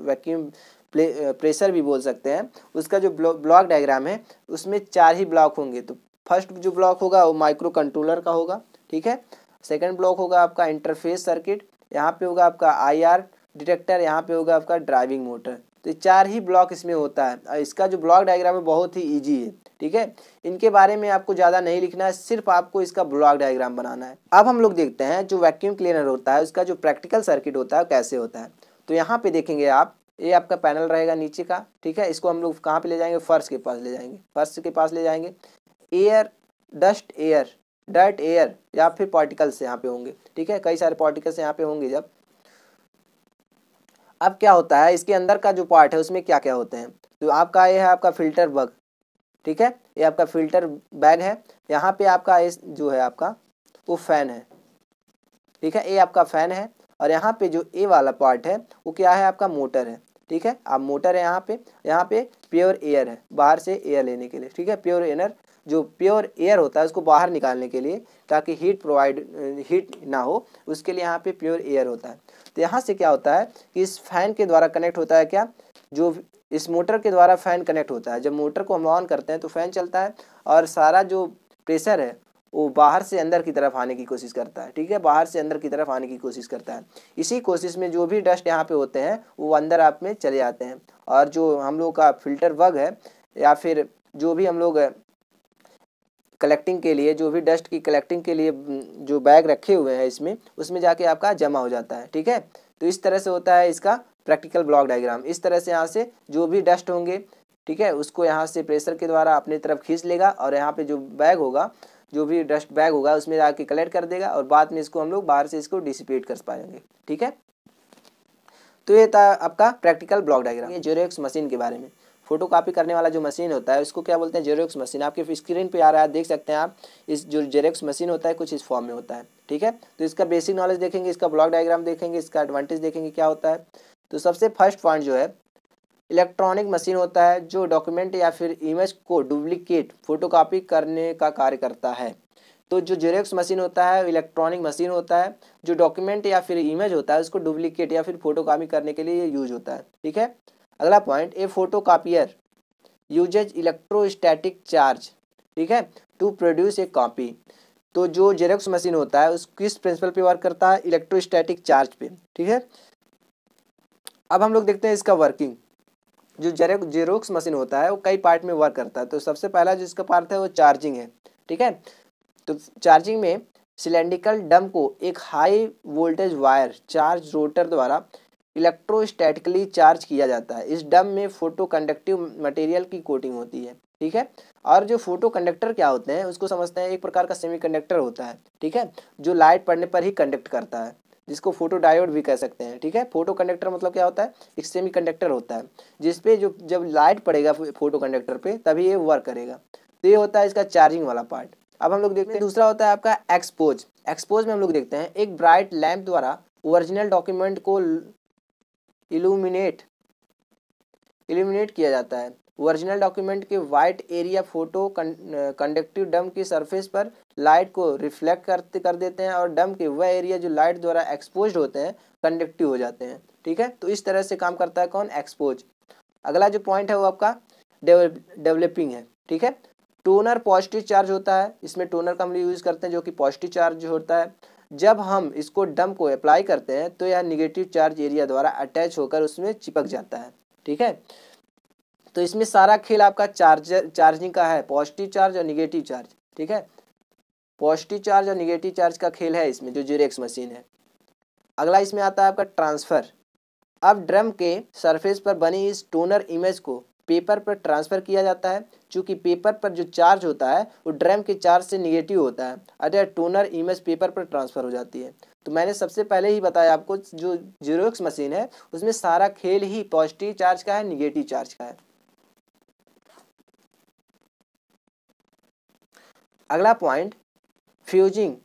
वैक्यूम प्रेशर भी बोल सकते हैं उसका जो ब्लॉक डायग्राम है उसमें चार ही ब्लॉक होंगे तो फर्स्ट जो ब्लॉक होगा वो माइक्रो कंट्रोलर का होगा ठीक है सेकेंड ब्लॉक होगा आपका इंटरफेस सर्किट यहाँ पे होगा आपका आई डिटेक्टर यहाँ पे होगा आपका ड्राइविंग मोटर तो चार ही ब्लॉक इसमें होता है और इसका जो ब्लॉक डायग्राम है बहुत ही ईजी है ठीक है इनके बारे में आपको ज़्यादा नहीं लिखना है सिर्फ आपको इसका ब्लॉक डायग्राम बनाना है अब हम लोग देखते हैं जो वैक्यूम क्लीनर होता है उसका जो प्रैक्टिकल सर्किट होता है कैसे होता है तो यहाँ पर देखेंगे आप ये आपका पैनल रहेगा नीचे का ठीक है इसको हम लोग कहाँ पर ले जाएंगे फर्श के पास ले जाएंगे फर्श के पास ले जाएंगे air dust air dirt air या फिर पार्टिकल्स यहाँ पे होंगे ठीक है कई सारे पार्टिकल्स यहाँ पे होंगे जब अब क्या होता है इसके अंदर का जो पार्ट है उसमें क्या क्या होते हैं तो आपका ये है आपका फिल्टर बग ठीक है ये आपका फिल्टर बैग है यहाँ पे आपका इस जो है आपका वो फैन है ठीक है ये आपका फैन है और यहाँ पे जो ए वाला पार्ट है वो क्या है आपका मोटर है ठीक है आप मोटर है यहाँ पे यहाँ पे प्योर एयर है बाहर से एयर लेने के लिए ठीक है प्योर एनर जो प्योर एयर होता है उसको बाहर निकालने के लिए ताकि हीट प्रोवाइड हीट ना हो उसके लिए यहाँ पे प्योर एयर होता है तो यहाँ से क्या होता है कि इस फैन के द्वारा कनेक्ट होता है क्या जो इस मोटर के द्वारा फैन कनेक्ट होता है जब मोटर को हम ऑन करते हैं तो फैन चलता है और सारा जो प्रेशर है वो बाहर से अंदर की तरफ आने की कोशिश करता है ठीक है बाहर से अंदर की तरफ आने की कोशिश करता है इसी कोशिश में जो भी डस्ट यहाँ पे होते हैं वो अंदर आप में चले जाते हैं और जो हम लोग का फिल्टर वर्ग है या फिर जो भी हम लोग कलेक्टिंग के लिए जो भी डस्ट की कलेक्टिंग के लिए हम्म, जो बैग रखे हुए हैं इसमें उसमें जाके आपका जमा हो जाता है ठीक है तो इस तरह से होता है इसका प्रैक्टिकल ब्लॉक डायग्राम इस तरह से यहाँ से जो भी डस्ट होंगे ठीक है उसको यहाँ से प्रेशर के द्वारा अपनी तरफ खींच लेगा और यहाँ पे जो बैग होगा जो भी डस्ट बैग होगा उसमें जाके कलेक्ट कर देगा और बाद में इसको हम लोग बाहर से इसको डिसिपेट कर पाएंगे ठीक है तो ये था आपका प्रैक्टिकल ब्लॉक डायग्राम ये जेरोक्स मशीन के बारे में फोटो कापी करने वाला जो मशीन होता है उसको क्या बोलते हैं जेरोक्स मशीन आपके स्क्रीन पर आ रहा है देख सकते हैं आप इस जो जेरोक्स मशीन होता है कुछ इस फॉर्म में होता है ठीक है तो इसका बेसिक नॉलेज देखेंगे इसका ब्लॉक डायग्राम देखेंगे इसका एडवांटेज देखेंगे क्या होता है तो सबसे फर्स्ट पॉइंट जो है इलेक्ट्रॉनिक मशीन होता है जो डॉक्यूमेंट या फिर इमेज को डुप्लीकेट फोटोकॉपी करने का कार्य करता है तो जो जेरोक्स मशीन होता है इलेक्ट्रॉनिक मशीन होता है जो डॉक्यूमेंट या फिर इमेज होता है उसको डुप्लीकेट या फिर फोटोकॉपी करने के लिए यूज होता है ठीक है अगला point a photocopier uses electrostatic charge ठीक है टू प्रोड्यूस ए कॉपी तो जो जेरोक्स मशीन होता है उस किस प्रिंसिपल पे वर्क करता है इलेक्ट्रोस्टैटिक चार्ज पे ठीक है अब हम लोग देखते हैं इसका वर्किंग जो जेरोक्स जेरोक्स मशीन होता है वो कई पार्ट में वर्क करता है तो सबसे पहला जो इसका पार्ट है वो चार्जिंग है ठीक है तो चार्जिंग में सिलेंडिकल डम को एक high voltage wire charge rotor द्वारा इलेक्ट्रोस्टैटिकली चार्ज किया जाता है इस डम में फोटो कंडक्टिव मटेरियल की कोटिंग होती है ठीक है और जो फोटो कंडक्टर क्या होते हैं उसको समझते हैं एक प्रकार का सेमी कंडक्टर होता है ठीक है जो लाइट पड़ने पर ही कंडक्ट करता है जिसको फोटो डायोड भी कह सकते हैं ठीक है फोटो कंडक्टर मतलब क्या होता है एक सेमी कंडक्टर होता है जिसपे जो जब लाइट पड़ेगा फोटो कंडक्टर पे तभी ये वर्क करेगा तो ये होता है इसका चार्जिंग वाला पार्ट अब हम लोग देखते हैं दूसरा होता है आपका एक्सपोज एक्सपोज में हम लोग देखते हैं एक ब्राइट लैम्प द्वारा ओरिजिनल डॉक्यूमेंट को इल्यूमिनेट इल्यूमिनेट किया जाता है ओरिजिनल डॉक्यूमेंट के white area photoconductive drum की सरफेस पर लाइट को रिफ्लेक्ट करते कर देते हैं और डम के वह एरिया जो लाइट द्वारा एक्सपोज होते हैं कंडक्टिव हो जाते हैं ठीक है तो इस तरह से काम करता है कौन एक्सपोज अगला जो पॉइंट है वो आपका डेवलपिंग है ठीक है टोनर पॉजिटिव चार्ज होता है इसमें टोनर का हम यूज़ करते हैं जो कि पॉजिटिव चार्ज होता है जब हम इसको डम्प को अप्लाई करते हैं तो यह निगेटिव चार्ज एरिया द्वारा अटैच होकर उसमें चिपक जाता है ठीक है तो इसमें सारा खेल आपका चार्जर चार्जिंग का है पॉजिटिव चार्ज और निगेटिव चार्ज ठीक है पॉजिटिव चार्ज और निगेटिव चार्ज का खेल है इसमें जो जीरेक्स मशीन है अगला इसमें आता है आपका ट्रांसफ़र अब ड्रम के सरफेस पर बनी इस टोनर इमेज को पेपर पर ट्रांसफ़र किया जाता है चूँकि पेपर पर जो चार्ज होता है वो ड्रैम के चार्ज से निगेटिव होता है अतः टोनर इमेज पेपर पर ट्रांसफ़र हो जाती है तो मैंने सबसे पहले ही बताया आपको जो जीरोक्स मशीन है उसमें सारा खेल ही पॉजिटिव चार्ज का है निगेटिव चार्ज का है अगला पॉइंट फ्यूजिंग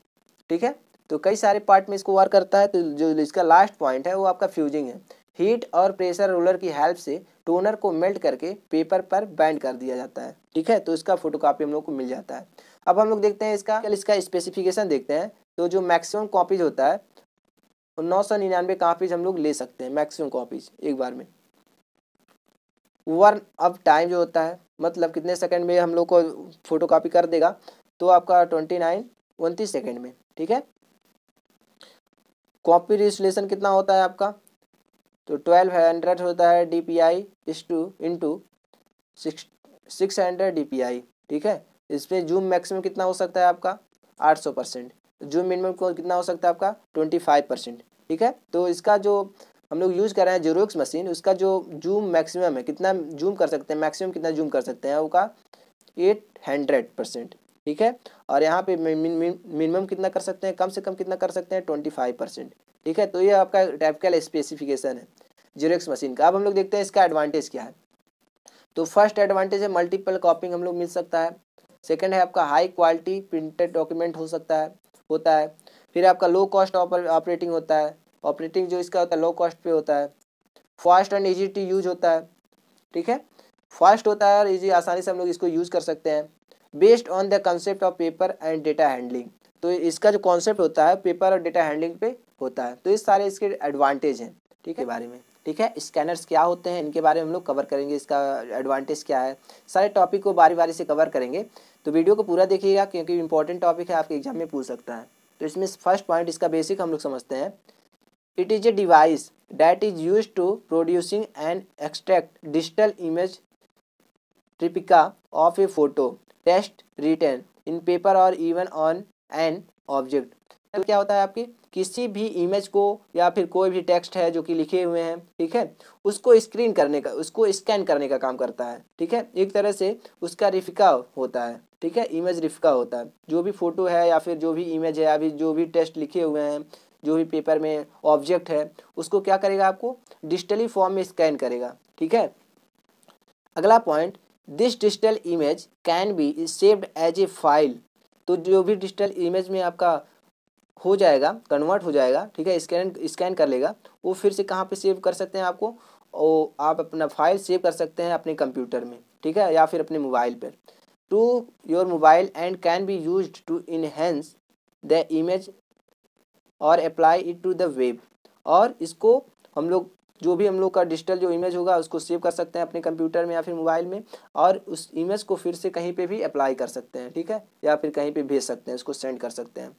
ठीक है तो कई सारे पार्ट में इसको वर्क करता है तो जो इसका लास्ट पॉइंट है वो आपका फ्यूजिंग है हीट और प्रेशर रोलर की हेल्प से टोनर को मेल्ट करके पेपर पर बैंड कर दिया जाता है ठीक है तो इसका फोटोकॉपी हम लोग को मिल जाता है अब हम लोग देखते हैं इसका इसका स्पेसिफिकेशन देखते हैं तो जो मैक्सिमम कॉपीज होता है नौ सौ निन्यानवे कापीज हम लोग ले सकते हैं मैक्सिमम कॉपीज एक बार में वन अब टाइम जो होता है मतलब कितने सेकंड में हम लोग को फोटो कॉपी कर देगा तो आपका ट्वेंटी नाइन उनतीस सेकेंड में ठीक है कॉपी रजिस्ट्रेशन कितना होता है आपका तो ट्वेल्व हंड्रेड होता है D P I is two into six hundred D P I ठीक है इस पर जूम मैक्सिमम कितना हो सकता है आपका आठ सौ परसेंट जूम मिनिमम कितना हो सकता है आपका ट्वेंटी फाइव परसेंट ठीक है तो इसका जो हम लोग यूज़ कर रहे हैं जेरोक्स मशीन उसका जो जूम मैक्सिमम है कितना जूम कर सकते हैं मैक्सिमम कितना जूम कर सकते हैं उसका एट हंड्रेड परसेंट ठीक है और यहाँ पे मिनिमम कितना कर सकते हैं कम से कम कितना कर सकते हैं ट्वेंटी फाइव परसेंट ठीक है तो ये आपका टाइपिकल स्पेसिफिकेशन है जीरोक्स मशीन का अब हम लोग देखते हैं इसका एडवांटेज क्या है तो फर्स्ट एडवांटेज है मल्टीपल कॉपिंग हम लोग मिल सकता है सेकेंड है आपका हाई क्वालिटी प्रिंटेड डॉक्यूमेंट हो सकता है होता है फिर आपका लो कॉस्ट ऑपरेटिंग होता है ऑपरेटिंग जो इसका होता है लो कॉस्ट पे होता है fast and easy to use होता है ठीक है फास्ट होता है और ईजी आसानी से हम लोग इसको यूज़ कर सकते हैं based on the concept of paper and data handling तो इसका जो कॉन्सेप्ट होता है पेपर और डेटा हैंडलिंग पे होता है तो ये इस सारे इसके एडवांटेज हैं ठीक है बारे में ठीक है स्कैनर्स क्या होते हैं इनके बारे में हम लोग कवर करेंगे इसका एडवांटेज क्या है सारे टॉपिक को बारी बारी से कवर करेंगे तो वीडियो को पूरा देखिएगा क्योंकि इंपॉर्टेंट टॉपिक है आपके एग्जाम में पूछ सकता है तो इसमें फर्स्ट पॉइंट इसका बेसिक हम लोग समझते हैं it is a device that is use to producing and extract digital image replica of a photo text written in paper और इवन ऑन एन ऑब्जेक्ट क्या होता है आपकी किसी भी इमेज को या फिर कोई भी टेक्स्ट है जो कि लिखे हुए हैं ठीक है उसको स्क्रीन करने का उसको स्कैन करने का काम करता है ठीक है एक तरह से उसका रिफिका होता है ठीक है इमेज रिफिका होता है जो भी फोटो है या फिर जो भी इमेज है या फिर जो भी टेक्स्ट लिखे हुए हैं जो भी पेपर में ऑब्जेक्ट है उसको क्या करेगा आपको डिजिटली फॉर्म में स्कैन करेगा ठीक है अगला point this digital image can be saved as a file तो जो भी डिजिटल इमेज में आपका हो जाएगा कन्वर्ट हो जाएगा ठीक है स्कैन स्कैन कर लेगा वो फिर से कहाँ पे सेव कर सकते हैं आपको और आप अपना फाइल सेव कर सकते हैं अपने कंप्यूटर में ठीक है या फिर अपने मोबाइल पर to your mobile and can be use to enhance the image और apply it to the web और इसको हम लोग जो भी हम लोग का डिजिटल जो इमेज होगा उसको सेव कर सकते हैं अपने कंप्यूटर में या फिर मोबाइल में और उस इमेज को फिर से कहीं पे भी अप्लाई कर सकते हैं ठीक है या फिर कहीं पे भेज सकते हैं उसको सेंड कर सकते हैं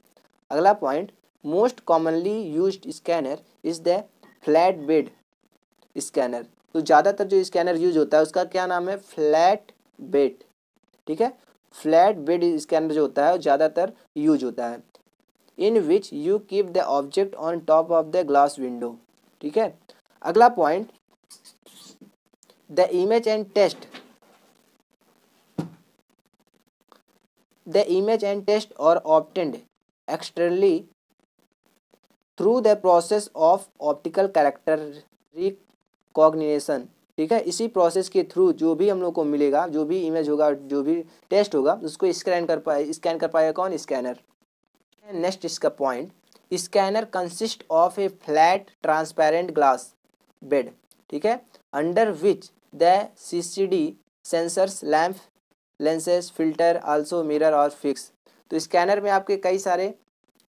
अगला point most commonly use scanner is the flat bed scanner तो ज़्यादातर जो स्कैनर यूज होता है उसका क्या नाम है फ्लैट बेड ठीक है फ्लैट बेड स्कैनर जो होता है ज़्यादातर यूज होता है in which you keep the object on top of the glass window ठीक है अगला point the image and text the image and text और obtained externally through the process of optical character recognition ठीक है इसी प्रोसेस के थ्रू जो भी हम लोग को मिलेगा जो भी इमेज होगा जो भी टेस्ट होगा उसको स्कैन कर पाए स्कैन कर पाएगा कौन स्कैनर नेक्स्ट इसका point scanner consist of a flat transparent glass bed ठीक है under which the C C D sensors lamp lenses filter also mirror और फिक्स तो स्कैनर में आपके कई सारे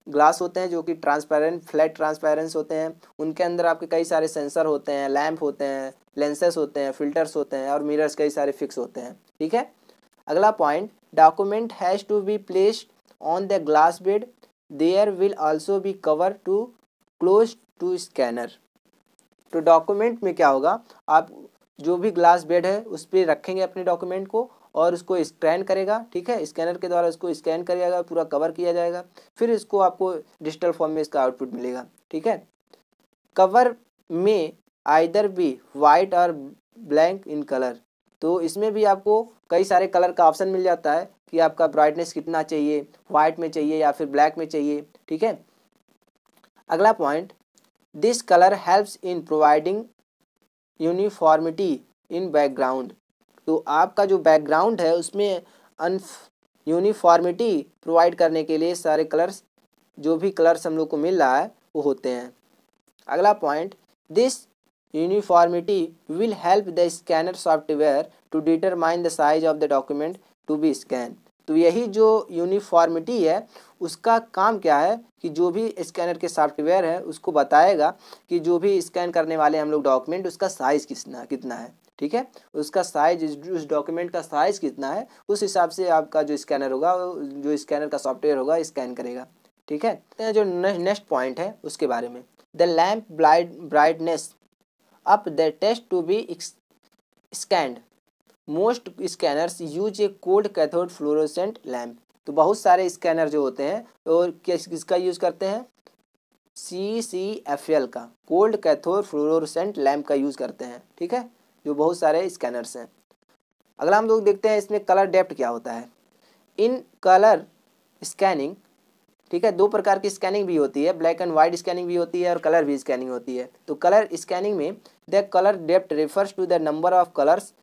ग्लास होते हैं जो कि ट्रांसपेरेंट फ्लैट ट्रांसपेरेंस होते हैं उनके अंदर आपके कई सारे सेंसर होते हैं लैम्प होते हैं लेंसेस होते हैं फिल्टर्स होते हैं और मिरर्स कई सारे फिक्स होते हैं ठीक है अगला point document has to be placed on the glass bed there will also be cover to close to scanner तो डॉक्यूमेंट में क्या होगा आप जो भी ग्लास बेड है उस पर रखेंगे अपने डॉक्यूमेंट को और इसको स्कैन करेगा ठीक है स्कैनर के द्वारा इसको स्कैन करेगा पूरा कवर किया जाएगा फिर इसको आपको डिजिटल फॉर्म में इसका आउटपुट मिलेगा ठीक है कवर में आइदर भी वाइट और ब्लैंक इन कलर तो इसमें भी आपको कई सारे कलर का ऑप्शन मिल जाता है कि आपका ब्राइटनेस कितना चाहिए वाइट में चाहिए या फिर ब्लैक में चाहिए ठीक है अगला point this colour helps in providing uniformity in background तो आपका जो बैकग्राउंड है उसमें अन यूनिफॉर्मिटी प्रोवाइड करने के लिए सारे कलर्स जो भी कलर्स हम लोग को मिल रहा है वो होते हैं अगला point this uniformity will help the scanner software to determine the size of the document to be scan तो यही जो यूनिफॉर्मिटी है उसका काम क्या है कि जो भी स्कैनर के सॉफ्टवेयर है उसको बताएगा कि जो भी स्कैन करने वाले हम लोग डॉक्यूमेंट उसका साइज़ कितना कितना है ठीक है उसका साइज उस डॉक्यूमेंट का साइज कितना है उस हिसाब से आपका जो स्कैनर होगा जो स्कैनर का सॉफ्टवेयर होगा स्कैन करेगा ठीक है तो जो नेक्स्ट पॉइंट है उसके बारे में the lamp light brightness up the text to be scanned most scanners use a cold cathode fluorescent lamp तो बहुत सारे स्कैनर जो होते हैं और किस किसका यूज़ करते हैं सी सी एफ एल का कोल्ड कैथोड फ्लोरोसेंट लैम्प का यूज़ करते हैं ठीक है जो बहुत सारे स्कैनर्स हैं अगला हम लोग देखते हैं इसमें कलर डेप्ट क्या होता है इन कलर स्कैनिंग ठीक है दो प्रकार की स्कैनिंग भी होती है ब्लैक एंड वाइट स्कैनिंग भी होती है और कलर भी स्कैनिंग होती है तो कलर स्कैनिंग में the colour depth refers to the number of colours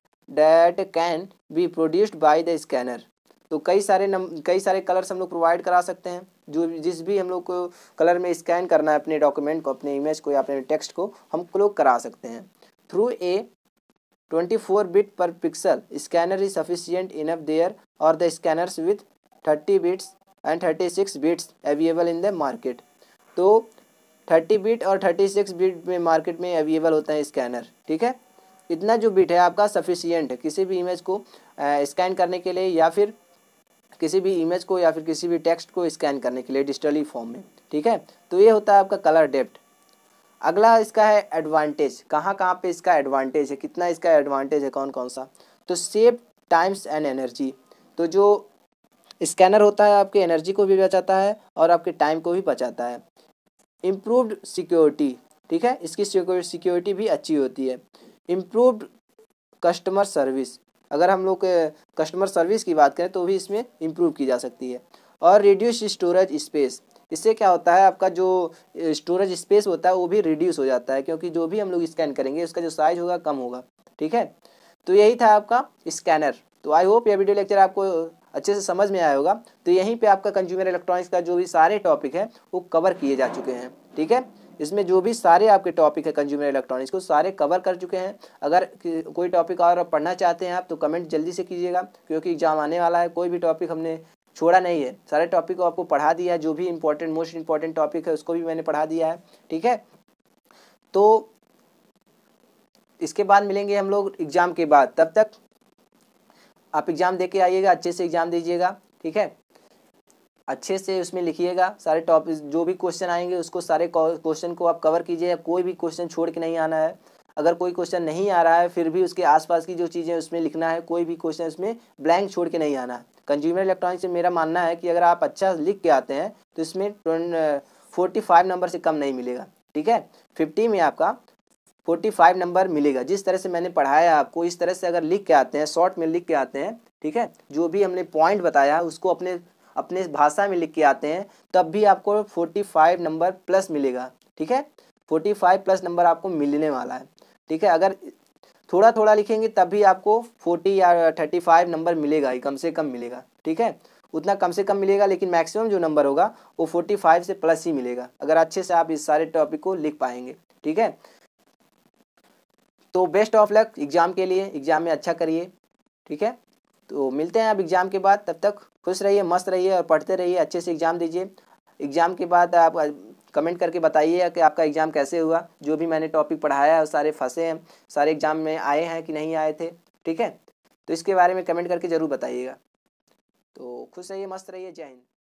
that can be produced by the scanner तो कई सारे नम कई सारे कलर्स हम लोग प्रोवाइड करा सकते हैं जो जिस भी हम लोग को कलर में स्कैन करना है अपने डॉक्यूमेंट को अपने इमेज को या अपने टेक्स्ट को हम लोग करा सकते हैं through a 24 bit per pixel scanner is sufficient enough there the the scanners with 30 bits and 36 bits available in the market तो 30 बिट और 36 बिट में मार्केट में अवेलेबल होता है स्कैनर ठीक है इतना जो बिट है आपका सफिशियंट है किसी भी इमेज को स्कैन करने के लिए या फिर किसी भी इमेज को या फिर किसी भी टेक्स्ट को स्कैन करने के लिए डिजिटली फॉर्म में ठीक है तो ये होता है आपका कलर डेप्ट अगला इसका है एडवांटेज कहाँ कहाँ पे इसका एडवांटेज है कितना इसका एडवांटेज है कौन कौन सा तो सेव टाइम्स एंड एनर्जी तो जो स्कैनर होता है आपके एनर्जी को भी बचाता है और आपके टाइम को भी बचाता है इम्प्रूवड सिक्योरिटी ठीक है इसकी सिक्योरिटी भी अच्छी होती है इम्प्रूवड कस्टमर सर्विस अगर हम लोग कस्टमर सर्विस की बात करें तो भी इसमें इम्प्रूव की जा सकती है और रिड्यूस स्टोरेज स्पेस इससे क्या होता है आपका जो स्टोरेज स्पेस होता है वो भी रिड्यूस हो जाता है क्योंकि जो भी हम लोग स्कैन करेंगे उसका जो साइज होगा कम होगा ठीक है तो यही था आपका स्कैनर तो आई होप यह वीडियो लेक्चर आपको अच्छे से समझ में आया होगा तो यहीं पे आपका कंज्यूमर इलेक्ट्रॉनिक्स का जो भी सारे टॉपिक है वो कवर किए जा चुके हैं ठीक है इसमें जो भी सारे आपके टॉपिक है कंज्यूमर इलेक्ट्रॉनिक्स को सारे कवर कर चुके हैं अगर कोई टॉपिक और पढ़ना चाहते हैं आप तो कमेंट जल्दी से कीजिएगा क्योंकि एग्जाम आने वाला है कोई भी टॉपिक हमने छोड़ा नहीं है सारे टॉपिक को आपको पढ़ा दिया है जो भी इम्पोर्टेंट मोस्ट इम्पॉर्टेंट टॉपिक है उसको भी मैंने पढ़ा दिया है ठीक है तो इसके बाद मिलेंगे हम लोग एग्ज़ाम के बाद तब तक आप एग्ज़ाम दे के आइएगा अच्छे से एग्ज़ाम दीजिएगा ठीक है अच्छे से उसमें लिखिएगा सारे टॉपिक जो भी क्वेश्चन आएंगे उसको सारे क्वेश्चन को आप कवर कीजिए कोई भी क्वेश्चन छोड़ के नहीं आना है अगर कोई क्वेश्चन नहीं आ रहा है फिर भी उसके आसपास की जो चीज़ें उसमें लिखना है कोई भी क्वेश्चन उसमें ब्लैंक छोड़ के नहीं आना है कंज्यूमर इलेक्ट्रॉनिक्स से मेरा मानना है कि अगर आप अच्छा लिख के आते हैं तो इसमें फोर्टी फाइव नंबर से कम नहीं मिलेगा ठीक है फिफ्टी में आपका फोर्टी फाइव नंबर मिलेगा जिस तरह से मैंने पढ़ाया है आपको इस तरह से अगर लिख के आते हैं शॉर्ट में लिख के आते हैं ठीक है जो भी हमने पॉइंट बताया उसको अपने अपने भाषा में लिख के आते हैं तब भी आपको फोर्टी फाइव नंबर प्लस मिलेगा ठीक है फोर्टी फाइव प्लस नंबर आपको मिलने वाला है ठीक है अगर थोड़ा थोड़ा लिखेंगे तब भी आपको फोर्टी या थर्टी फाइव नंबर मिलेगा ही कम से कम मिलेगा ठीक है उतना कम से कम मिलेगा लेकिन मैक्सिमम जो नंबर होगा वो फोर्टी फाइव से प्लस ही मिलेगा अगर अच्छे से आप इस सारे टॉपिक को लिख पाएंगे ठीक है तो बेस्ट ऑफ लक एग्ज़ाम के लिए एग्ज़ाम में अच्छा करिए ठीक है तो मिलते हैं आप एग्ज़ाम के बाद तब तक खुश रहिए मस्त रहिए और पढ़ते रहिए अच्छे से एग्ज़ाम दीजिए एग्ज़ाम के बाद आप कमेंट करके बताइए कि आपका एग्ज़ाम कैसे हुआ जो भी मैंने टॉपिक पढ़ाया है सारे फंसे हैं सारे एग्ज़ाम में आए हैं कि नहीं आए थे ठीक है तो इसके बारे में कमेंट करके ज़रूर बताइएगा तो खुश रहिए मस्त रहिए जय हिंद